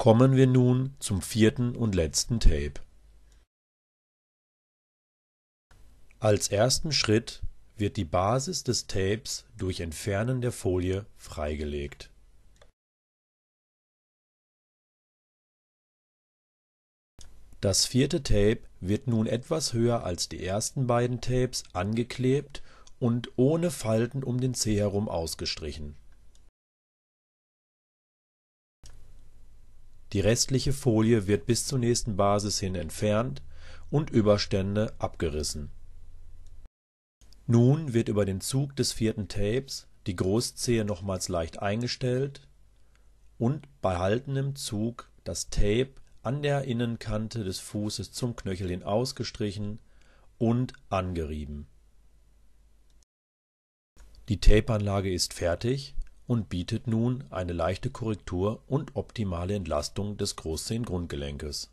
Kommen wir nun zum vierten und letzten Tape. Als ersten Schritt wird die Basis des Tapes durch Entfernen der Folie freigelegt. Das vierte Tape wird nun etwas höher als die ersten beiden Tapes angeklebt und ohne Falten um den Zeh herum ausgestrichen Die restliche Folie wird bis zur nächsten Basis hin entfernt und Überstände abgerissen. Nun wird über den Zug des vierten Tapes die Großzehe nochmals leicht eingestellt und bei haltendem Zug das Tape an der Innenkante des Fußes zum Knöchel hin ausgestrichen und angerieben. Die Tapeanlage ist fertig und bietet nun eine leichte Korrektur und optimale Entlastung des Großzehengrundgelenkes